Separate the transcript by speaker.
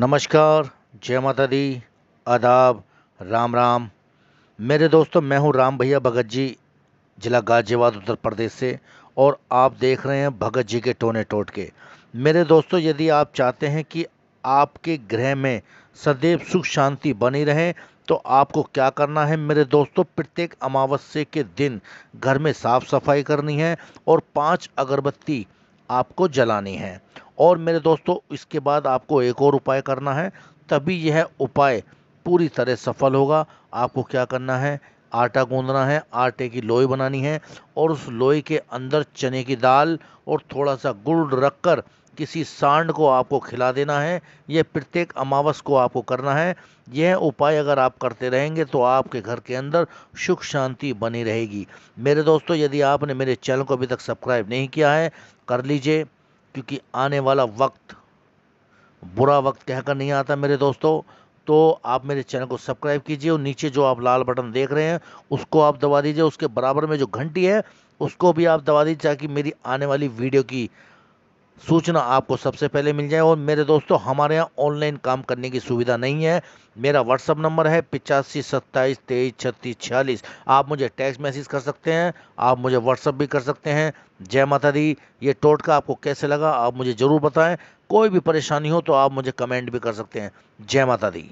Speaker 1: नमस्कार जय माता दी आदाब राम राम मेरे दोस्तों मैं हूं राम भैया भगत जी जिला गाजियाबाद उत्तर प्रदेश से और आप देख रहे हैं भगत जी के टोने टोट के मेरे दोस्तों यदि आप चाहते हैं कि आपके गृह में सदैव सुख शांति बनी रहे तो आपको क्या करना है मेरे दोस्तों प्रत्येक अमावस्या के दिन घर में साफ सफाई करनी है और पाँच अगरबत्ती आपको जलानी है और मेरे दोस्तों इसके बाद आपको एक और उपाय करना है तभी यह उपाय पूरी तरह सफल होगा आपको क्या करना है आटा गूंदना है आटे की लोई बनानी है और उस लोई के अंदर चने की दाल और थोड़ा सा गुड़ रखकर किसी सांड को आपको खिला देना है यह प्रत्येक अमावस को आपको करना है यह उपाय अगर आप करते रहेंगे तो आपके घर के अंदर सुख शांति बनी रहेगी मेरे दोस्तों यदि आपने मेरे चैनल को अभी तक सब्सक्राइब नहीं किया है कर लीजिए क्योंकि आने वाला वक्त बुरा वक्त कहकर नहीं आता मेरे दोस्तों तो आप मेरे चैनल को सब्सक्राइब कीजिए और नीचे जो आप लाल बटन देख रहे हैं उसको आप दबा दीजिए उसके बराबर में जो घंटी है उसको भी आप दबा दीजिए ताकि मेरी आने वाली वीडियो की सूचना आपको सबसे पहले मिल जाए और मेरे दोस्तों हमारे यहाँ ऑनलाइन काम करने की सुविधा नहीं है मेरा व्हाट्सअप नंबर है पिचासी सत्ताईस तेईस छत्तीस छियालीस आप मुझे टेक्स्ट मैसेज कर सकते हैं आप मुझे व्हाट्सअप भी कर सकते हैं जय माता दी ये टोटका आपको कैसे लगा आप मुझे ज़रूर बताएं कोई भी परेशानी हो तो आप मुझे कमेंट भी कर सकते हैं जय माता दी